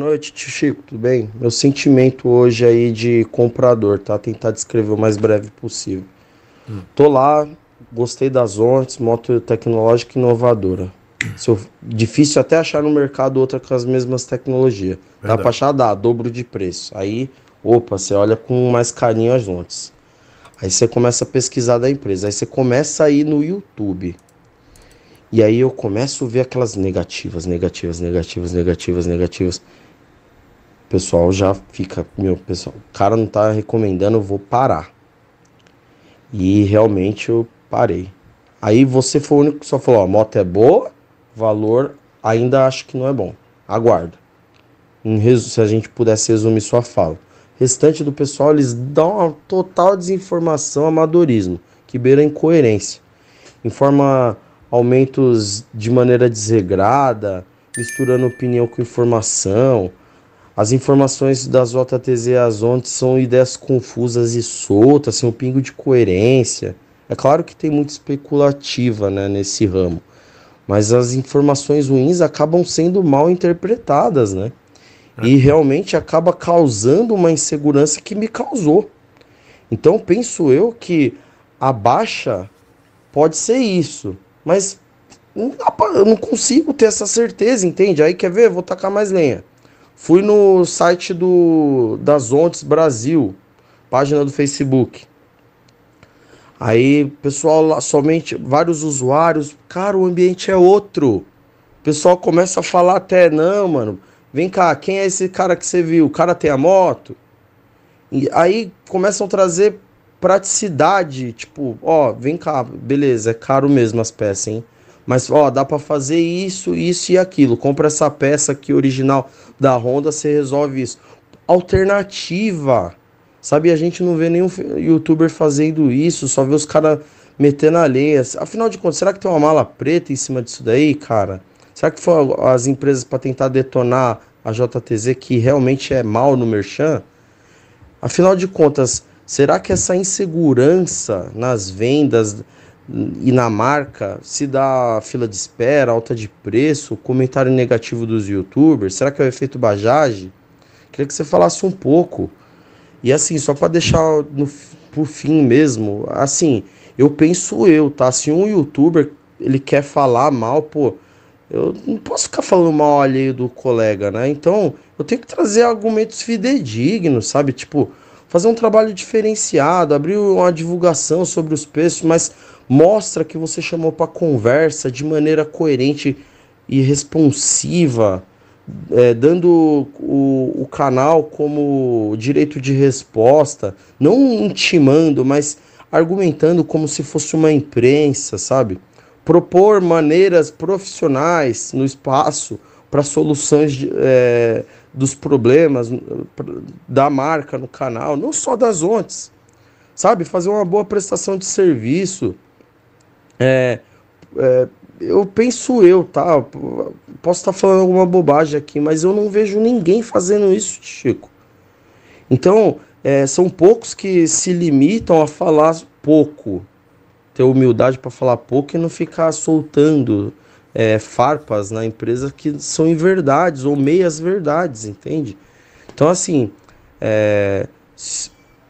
noite, tio Chico, tudo bem? Meu sentimento hoje aí de comprador, tá? Tentar descrever o mais breve possível. Hum. Tô lá, gostei das ondas, moto tecnológica inovadora. Hum. difícil até achar no mercado outra com as mesmas tecnologias. Dá pra achar, dá, dobro de preço. Aí, opa, você olha com mais carinho as ondas. Aí você começa a pesquisar da empresa, aí você começa a ir no YouTube. E aí eu começo a ver aquelas negativas, negativas, negativas, negativas. negativas pessoal já fica, meu, pessoal, o cara não tá recomendando, eu vou parar. E realmente eu parei. Aí você foi o único que só falou, ó, a moto é boa, valor ainda acho que não é bom. Aguardo. se a gente pudesse resumir sua fala. Restante do pessoal, eles dão uma total desinformação, amadorismo, que beira incoerência. Informa aumentos de maneira desregrada, misturando opinião com informação, as informações das JTZ às ontem são ideias confusas e soltas, sem assim, um pingo de coerência. É claro que tem muita especulativa né, nesse ramo, mas as informações ruins acabam sendo mal interpretadas, né? É. E realmente acaba causando uma insegurança que me causou. Então penso eu que a baixa pode ser isso, mas não pra, eu não consigo ter essa certeza, entende? Aí quer ver? Vou tacar mais lenha. Fui no site do das Ontes Brasil, página do Facebook. Aí, pessoal, lá, somente vários usuários, cara, o ambiente é outro. O pessoal começa a falar até, não, mano, vem cá, quem é esse cara que você viu? O cara tem a moto? E aí começam a trazer praticidade, tipo, ó, vem cá, beleza, é caro mesmo as peças, hein? Mas ó, dá para fazer isso, isso e aquilo. Compra essa peça aqui original da Honda, você resolve isso. Alternativa. Sabe, a gente não vê nenhum youtuber fazendo isso, só vê os caras metendo a lenha. Afinal de contas, será que tem uma mala preta em cima disso daí, cara? Será que foi as empresas para tentar detonar a JTZ que realmente é mal no merchan? Afinal de contas, será que essa insegurança nas vendas e na marca, se dá fila de espera, alta de preço, comentário negativo dos youtubers, será que é o efeito Bajaj? Queria que você falasse um pouco. E assim, só para deixar no, por fim mesmo, assim, eu penso eu, tá? Se um youtuber ele quer falar mal, pô, eu não posso ficar falando mal alheio do colega, né? Então, eu tenho que trazer argumentos fidedignos, sabe? Tipo, fazer um trabalho diferenciado, abrir uma divulgação sobre os preços, mas Mostra que você chamou para conversa de maneira coerente e responsiva, é, dando o, o canal como direito de resposta, não intimando, mas argumentando como se fosse uma imprensa, sabe? Propor maneiras profissionais no espaço para soluções de, é, dos problemas da marca no canal, não só das ontes, sabe? Fazer uma boa prestação de serviço. É, é, eu penso eu, tá? Posso estar tá falando alguma bobagem aqui, mas eu não vejo ninguém fazendo isso, Chico. Então, é, são poucos que se limitam a falar pouco, ter humildade para falar pouco e não ficar soltando é, farpas na empresa que são inverdades ou meias verdades, entende? Então, assim, é,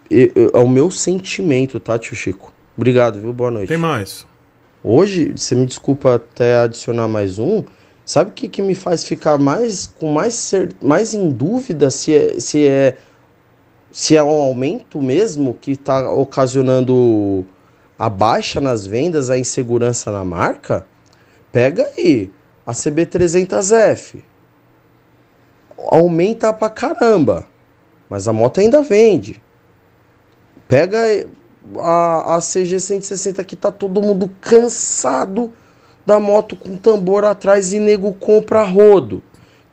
é o meu sentimento, tá, tio Chico? Obrigado, viu? Boa noite. Tem mais. Hoje, você me desculpa até adicionar mais um, sabe o que, que me faz ficar mais com mais, cer mais em dúvida se é, se é se é um aumento mesmo que está ocasionando a baixa nas vendas, a insegurança na marca? Pega aí a CB300F. Aumenta pra caramba, mas a moto ainda vende. Pega a, a CG 160 que tá todo mundo cansado da moto com tambor atrás e nego compra rodo.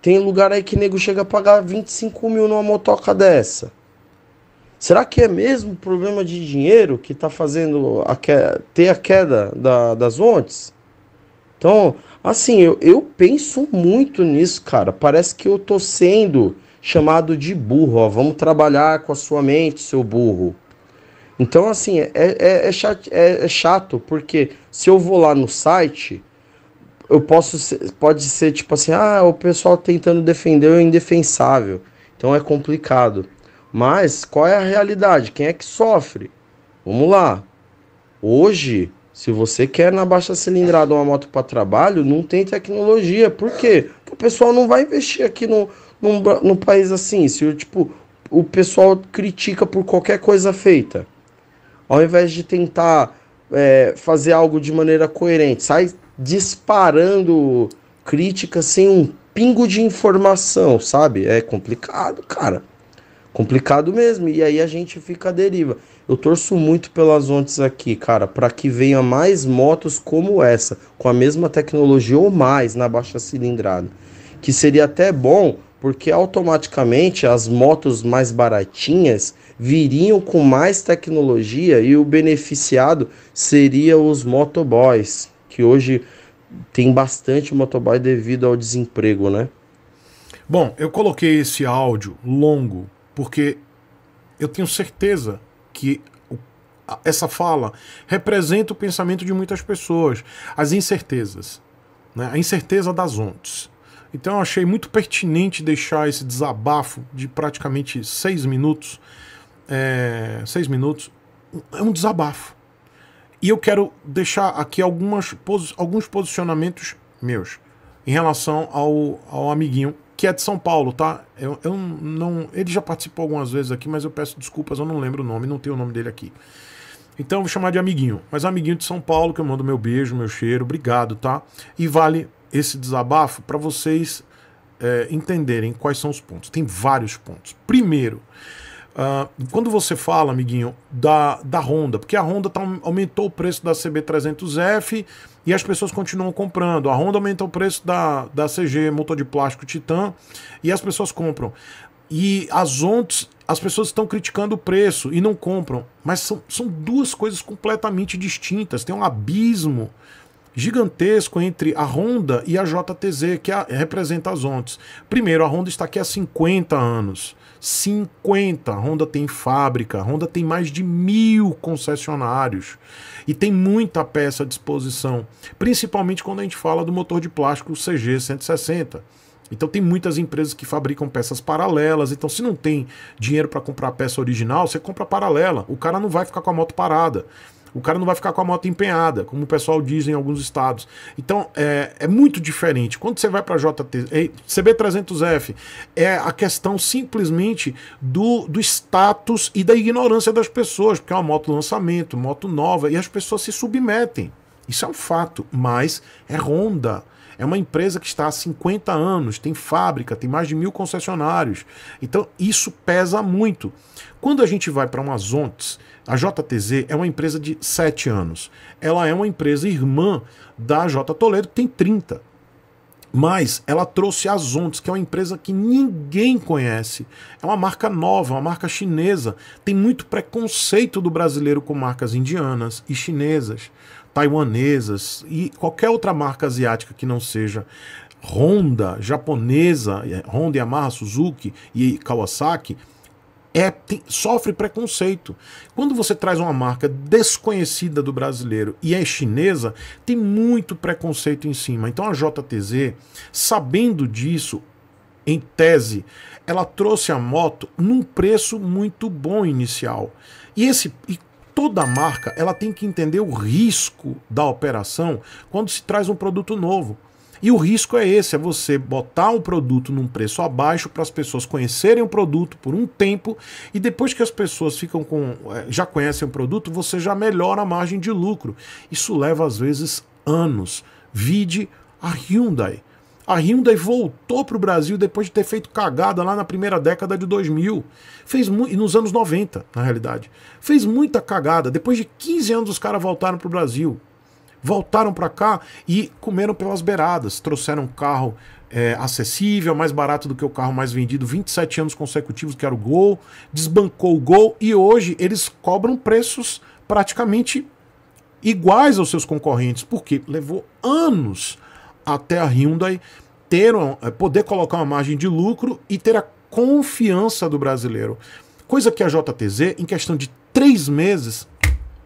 Tem lugar aí que nego chega a pagar 25 mil numa motoca dessa. Será que é mesmo problema de dinheiro que tá fazendo a que... ter a queda da, das ontes? Então, assim, eu, eu penso muito nisso, cara. Parece que eu tô sendo chamado de burro. Ó. Vamos trabalhar com a sua mente, seu burro. Então, assim, é, é, é, é chato, é, é chato, porque se eu vou lá no site, eu posso ser, pode ser tipo assim, ah, o pessoal tentando defender o indefensável. Então é complicado. Mas qual é a realidade? Quem é que sofre? Vamos lá. Hoje, se você quer na baixa cilindrada uma moto para trabalho, não tem tecnologia. Por quê? Porque o pessoal não vai investir aqui no, no, no país assim. Se tipo, o pessoal critica por qualquer coisa feita ao invés de tentar é, fazer algo de maneira coerente, sai disparando críticas sem um pingo de informação, sabe? É complicado, cara. Complicado mesmo. E aí a gente fica à deriva. Eu torço muito pelas ontes aqui, cara, para que venha mais motos como essa, com a mesma tecnologia ou mais na baixa cilindrada. Que seria até bom porque automaticamente as motos mais baratinhas viriam com mais tecnologia e o beneficiado seria os motoboys, que hoje tem bastante motoboy devido ao desemprego, né? Bom, eu coloquei esse áudio longo porque eu tenho certeza que essa fala representa o pensamento de muitas pessoas, as incertezas, né? a incerteza das ontes. Então eu achei muito pertinente deixar esse desabafo de praticamente seis minutos. É, seis minutos. É um desabafo. E eu quero deixar aqui algumas, alguns posicionamentos meus em relação ao, ao amiguinho que é de São Paulo, tá? Eu, eu não, ele já participou algumas vezes aqui, mas eu peço desculpas, eu não lembro o nome, não tenho o nome dele aqui. Então eu vou chamar de amiguinho, mas amiguinho de São Paulo que eu mando meu beijo, meu cheiro, obrigado, tá? E vale esse desabafo para vocês é, entenderem quais são os pontos. Tem vários pontos. Primeiro, uh, quando você fala, amiguinho, da, da Honda, porque a Honda tá, aumentou o preço da CB300F e as pessoas continuam comprando. A Honda aumenta o preço da, da CG, motor de plástico Titan, e as pessoas compram. E as ONTs, as pessoas estão criticando o preço e não compram. Mas são, são duas coisas completamente distintas. Tem um abismo gigantesco entre a Honda e a JTZ, que a, representa as ontes. Primeiro, a Honda está aqui há 50 anos. 50. A Honda tem fábrica, a Honda tem mais de mil concessionários e tem muita peça à disposição, principalmente quando a gente fala do motor de plástico CG 160. Então tem muitas empresas que fabricam peças paralelas. Então se não tem dinheiro para comprar peça original, você compra paralela. O cara não vai ficar com a moto parada. O cara não vai ficar com a moto empenhada, como o pessoal diz em alguns estados. Então é, é muito diferente. Quando você vai para JT, CB300F, é a questão simplesmente do, do status e da ignorância das pessoas, porque é uma moto lançamento, moto nova, e as pessoas se submetem. Isso é um fato, mas é Honda. É uma empresa que está há 50 anos, tem fábrica, tem mais de mil concessionários. Então isso pesa muito. Quando a gente vai para uma Zontes, a JTZ é uma empresa de 7 anos. Ela é uma empresa irmã da J Toledo, que tem 30. Mas ela trouxe a Zontes, que é uma empresa que ninguém conhece. É uma marca nova, uma marca chinesa. Tem muito preconceito do brasileiro com marcas indianas e chinesas, taiwanesas e qualquer outra marca asiática que não seja Honda, japonesa, é, Honda, Yamaha, Suzuki e Kawasaki é, tem, sofre preconceito. Quando você traz uma marca desconhecida do brasileiro e é chinesa, tem muito preconceito em cima. Então a JTZ, sabendo disso, em tese, ela trouxe a moto num preço muito bom inicial. E esse e toda marca, ela tem que entender o risco da operação quando se traz um produto novo. E o risco é esse: é você botar um produto num preço abaixo para as pessoas conhecerem o produto por um tempo e depois que as pessoas ficam com eh, já conhecem o produto, você já melhora a margem de lucro. Isso leva às vezes anos. Vide a Hyundai. A Hyundai voltou para o Brasil depois de ter feito cagada lá na primeira década de 2000. Fez nos anos 90, na realidade. Fez muita cagada. Depois de 15 anos os caras voltaram para o Brasil voltaram para cá e comeram pelas beiradas, trouxeram um carro é, acessível, mais barato do que o carro mais vendido, 27 anos consecutivos, que era o Gol, desbancou o Gol e hoje eles cobram preços praticamente iguais aos seus concorrentes, porque levou anos até a Hyundai ter é, poder colocar uma margem de lucro e ter a confiança do brasileiro. Coisa que a JTZ, em questão de três meses,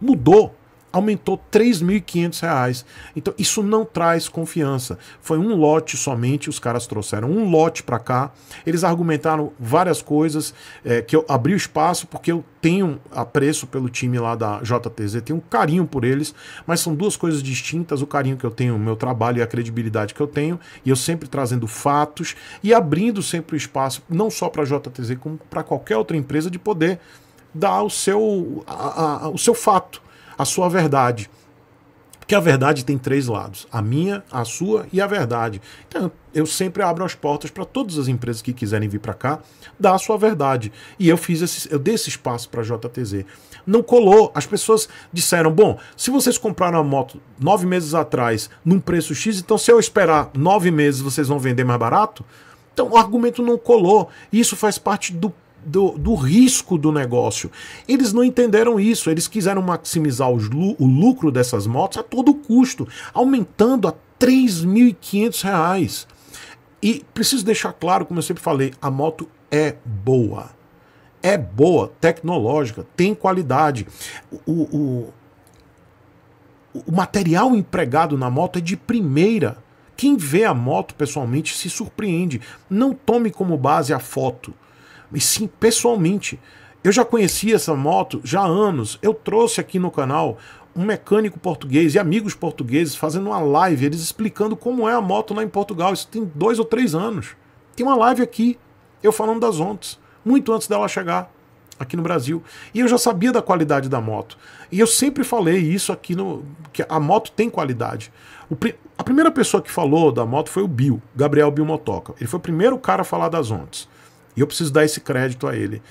mudou aumentou R$ reais Então isso não traz confiança. Foi um lote somente, os caras trouxeram um lote para cá. Eles argumentaram várias coisas é, que eu abri o espaço porque eu tenho apreço pelo time lá da JTZ, tenho um carinho por eles, mas são duas coisas distintas, o carinho que eu tenho, o meu trabalho e a credibilidade que eu tenho, e eu sempre trazendo fatos e abrindo sempre o espaço não só para a JTZ como para qualquer outra empresa de poder dar o seu a, a, o seu fato a sua verdade. Porque a verdade tem três lados: a minha, a sua e a verdade. Então, eu sempre abro as portas para todas as empresas que quiserem vir para cá dar a sua verdade. E eu fiz esse, eu dei esse espaço para a JTZ. Não colou. As pessoas disseram: bom, se vocês compraram a moto nove meses atrás num preço X, então se eu esperar nove meses vocês vão vender mais barato? Então o argumento não colou. Isso faz parte do do, do, risco do negócio. Eles não entenderam isso, eles quiseram maximizar os, o lucro dessas motos a todo custo, aumentando a 3.500 reais. E preciso deixar claro, como eu sempre falei, a moto é boa. É boa, tecnológica, tem qualidade. O, o, o material empregado na moto é de primeira. Quem vê a moto pessoalmente se surpreende. Não tome como base a foto mas sim pessoalmente. Eu já conhecia essa moto já há anos. Eu trouxe aqui no canal um mecânico português e amigos portugueses fazendo uma live, eles explicando como é a moto lá em Portugal. Isso tem dois ou três anos. Tem uma live aqui, eu falando das ondas, muito antes dela chegar aqui no Brasil. E eu já sabia da qualidade da moto. E eu sempre falei isso aqui no que a moto tem qualidade. O, a primeira pessoa que falou da moto foi o Bill, Gabriel Bill Motoca. Ele foi o primeiro cara a falar das ondas. E eu preciso dar esse crédito a ele.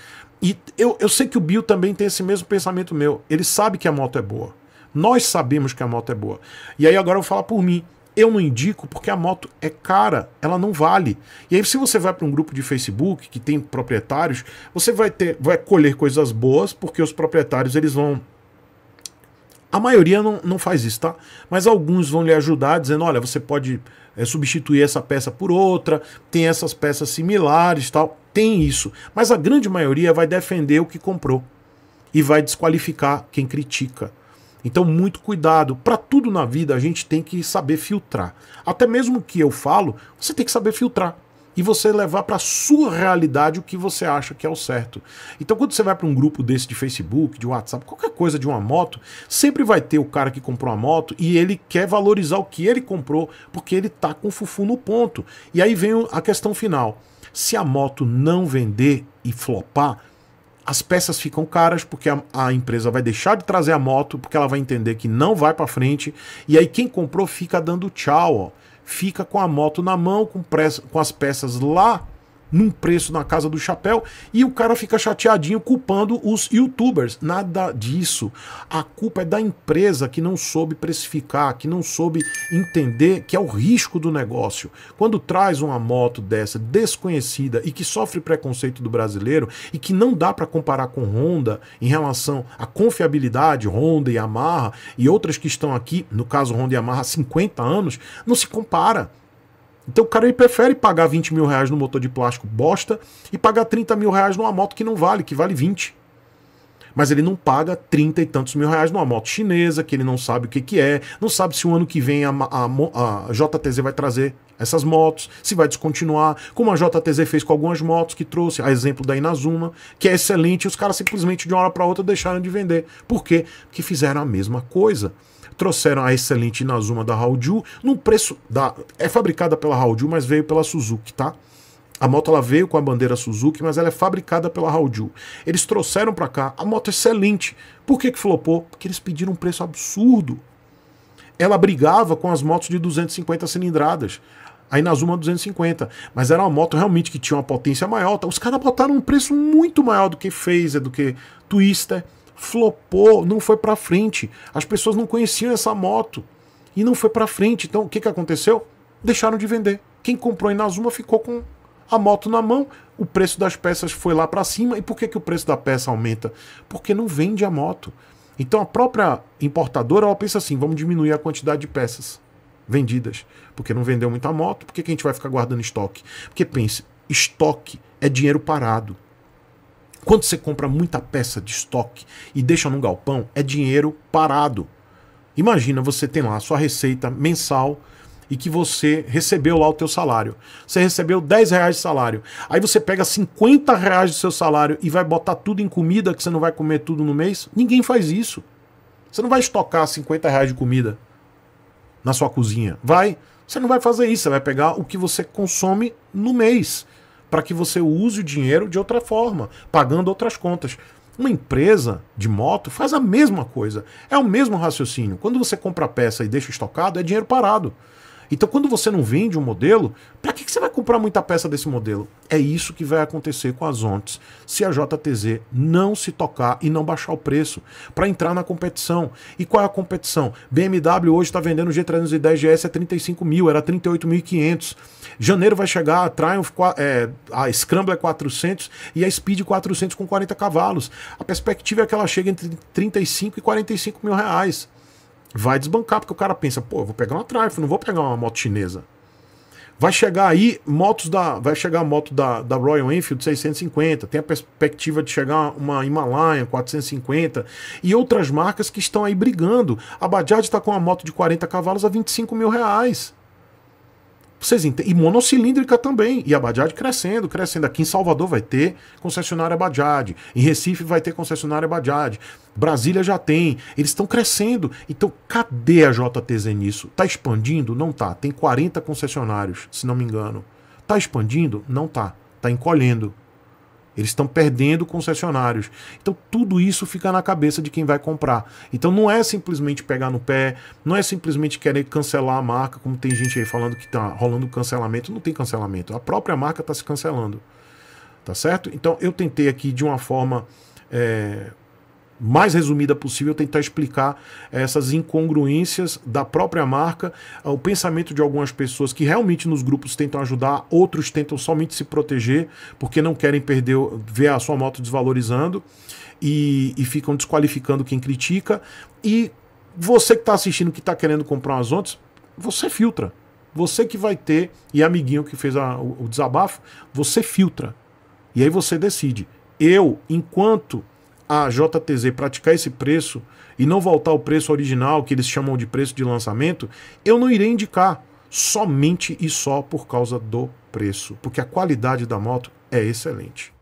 E eu, eu sei que o Bill também tem esse mesmo pensamento meu. Ele sabe que a moto é boa. Nós sabemos que a moto é boa. E aí agora eu vou falar por mim. Eu não indico porque a moto é cara, ela não vale. E aí, se você vai para um grupo de Facebook que tem proprietários, você vai ter, vai colher coisas boas, porque os proprietários eles vão a maioria não, não faz isso, tá? Mas alguns vão lhe ajudar dizendo: olha, você pode é, substituir essa peça por outra, tem essas peças similares tal tem isso, mas a grande maioria vai defender o que comprou e vai desqualificar quem critica. Então, muito cuidado. Para tudo na vida, a gente tem que saber filtrar. Até mesmo o que eu falo, você tem que saber filtrar. E você levar para sua realidade o que você acha que é o certo. Então, quando você vai para um grupo desse de Facebook, de WhatsApp, qualquer coisa de uma moto, sempre vai ter o cara que comprou a moto e ele quer valorizar o que ele comprou, porque ele tá com o fufu no ponto. E aí vem a questão final se a moto não vender e flopar, as peças ficam caras porque a, a, empresa vai deixar de trazer a moto porque ela vai entender que não vai para frente e aí quem comprou fica dando tchau, ó, fica com a moto na mão com, pressa, com as peças lá num preço na casa do chapéu e o cara fica chateadinho culpando os youtubers. Nada disso. A culpa é da empresa que não soube precificar, que não soube entender que é o risco do negócio. Quando traz uma moto dessa desconhecida e que sofre preconceito do brasileiro e que não dá para comparar com Honda em relação à confiabilidade, Honda e Yamaha e outras que estão aqui, no caso Honda e Yamaha há 50 anos, não se compara. Então o cara ele prefere pagar 20 mil reais no motor de plástico bosta e pagar 30 mil reais numa moto que não vale, que vale 20. Mas ele não paga 30 e tantos mil reais numa moto chinesa, que ele não sabe o que, que é, não sabe se o ano que vem a, a, a JTZ vai trazer essas motos, se vai descontinuar, como a JTZ fez com algumas motos que trouxe, a exemplo da Inazuma, que é excelente, e os caras simplesmente de uma hora para outra deixaram de vender. Por quê? Porque fizeram a mesma coisa trouxeram a excelente Inazuma da Haoju, num preço da é fabricada pela Haoju, mas veio pela Suzuki, tá? A moto ela veio com a bandeira Suzuki, mas ela é fabricada pela Haoju. Eles trouxeram para cá a moto excelente. Por que que flopou? Porque eles pediram um preço absurdo. Ela brigava com as motos de 250 cilindradas. A Inazuma 250, mas era uma moto realmente que tinha uma potência maior. Tá? Os caras botaram um preço muito maior do que Phaser, do que Twister flopou, não foi para frente. As pessoas não conheciam essa moto e não foi para frente. Então, o que, que aconteceu? Deixaram de vender. Quem comprou em Nazuma ficou com a moto na mão, o preço das peças foi lá para cima. E por que, que o preço da peça aumenta? Porque não vende a moto. Então a própria importadora ela pensa assim: vamos diminuir a quantidade de peças vendidas, porque não vendeu muita moto, porque que a gente vai ficar guardando estoque? Porque pense, estoque é dinheiro parado. Quando você compra muita peça de estoque e deixa num galpão, é dinheiro parado. Imagina você tem lá a sua receita mensal e que você recebeu lá o teu salário. Você recebeu 10 reais de salário. Aí você pega 50 reais do seu salário e vai botar tudo em comida que você não vai comer tudo no mês. Ninguém faz isso. Você não vai estocar 50 reais de comida na sua cozinha. Vai. Você não vai fazer isso. Você vai pegar o que você consome no mês para que você use o dinheiro de outra forma, pagando outras contas. Uma empresa de moto faz a mesma coisa. É o mesmo raciocínio. Quando você compra a peça e deixa estocado, é dinheiro parado. Então, quando você não vende um modelo, para que, que, você vai comprar muita peça desse modelo? É isso que vai acontecer com as ONTs se a JTZ não se tocar e não baixar o preço para entrar na competição. E qual é a competição? BMW hoje está vendendo o G310 GS a 35 mil, era 38.500. Janeiro vai chegar a Triumph, é, a Scrambler 400 e a Speed 400 com 40 cavalos. A perspectiva é que ela chegue entre 35 e 45 mil reais vai desbancar, porque o cara pensa, pô, vou pegar uma Triumph, não vou pegar uma moto chinesa. Vai chegar aí motos da, vai chegar a moto da, da Royal Enfield 650, tem a perspectiva de chegar uma Himalaia 450 e outras marcas que estão aí brigando. A Bajaj está com uma moto de 40 cavalos a 25 mil reais. Vocês entendem? E monocilíndrica também. E a Bajaj crescendo, crescendo. Aqui em Salvador vai ter concessionária Bajaj. Em Recife vai ter concessionária Bajaj. Brasília já tem. Eles estão crescendo. Então, cadê a JTZ nisso? Tá expandindo? Não tá. Tem 40 concessionários, se não me engano. Tá expandindo? Não tá. Tá encolhendo. Eles estão perdendo concessionários. Então tudo isso fica na cabeça de quem vai comprar. Então não é simplesmente pegar no pé, não é simplesmente querer cancelar a marca, como tem gente aí falando que está rolando cancelamento. Não tem cancelamento. A própria marca está se cancelando. Tá certo? Então eu tentei aqui de uma forma é, mais resumida possível tentar explicar essas incongruências da própria marca, o pensamento de algumas pessoas que realmente nos grupos tentam ajudar, outros tentam somente se proteger porque não querem perder, ver a sua moto desvalorizando e, e ficam desqualificando quem critica. E você que está assistindo, que está querendo comprar umas ondas, você filtra. Você que vai ter, e amiguinho que fez a, o, o desabafo, você filtra. E aí você decide. Eu, enquanto a JTZ praticar esse preço e não voltar ao preço original, que eles chamam de preço de lançamento, eu não irei indicar somente e só por causa do preço, porque a qualidade da moto é excelente.